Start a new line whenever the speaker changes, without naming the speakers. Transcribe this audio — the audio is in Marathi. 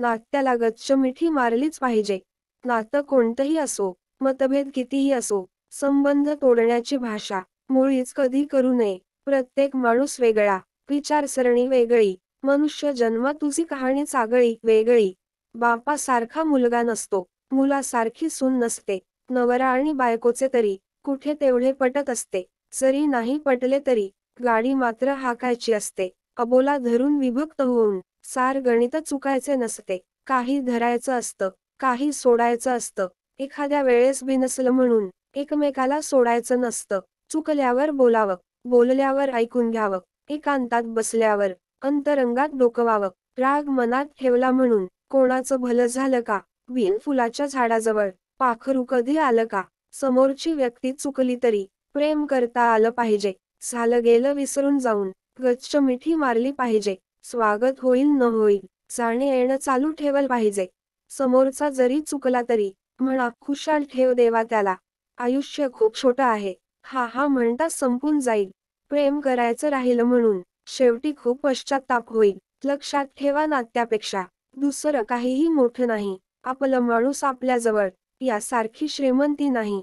नात्याला गच्च मिठी मारलीच पाहिजे नातं कोणतंही असो मतभेद कितीही असो संबंध तोडण्याची भाषा मुळीच कधी करू नये प्रत्येक माणूस वेगळा विचारसरणी वेगळी मनुष्य जन्म तुझी कहाणी चागळी वेगळी बापासारखा मुलगा नसतो मुलासारखी सून नसते नवरा आणि बायकोचे तरी कुठे तेवढे पटत असते जरी नाही पटले तरी गाडी मात्र हाकायची असते अबोला धरून विभक्त होऊन सार गणित चुकायचे नसते काही धरायचं असतं काही सोडायचं असतं एखाद्या वेळेस नसलं म्हणून एकमेकाला सोडायचं नसतं चुकल्यावर बोलावं बोलल्यावर ऐकून घ्यावं एकांतात बसल्यावर अंतरंगात डोकवावं राग मनात ठेवला म्हणून कोणाचं भलं झालं का विन फुलाच्या झाडाजवळ पाखरू कधी आलं का समोरची व्यक्ती चुकली तरी प्रेम करता आलं पाहिजे झालं गेलं विसरून जाऊन गच्च मिठी मारली पाहिजे स्वागत होईल न होईल जाणे येणं चालू ठेवलं पाहिजे समोरचा जरी चुकला तरी म्हणा खुशाल ठेव देवा त्याला आयुष्य खूप छोटं आहे हा हा म्हणता संपून जाईल प्रेम करायचं राहिलं म्हणून शेवटी खूप पश्चाताप होईल लक्षात ठेवा नात्यापेक्षा दुसरं काहीही मोठं नाही आपलं माणूस आपल्याजवळ यासारखी श्रीमंती नाही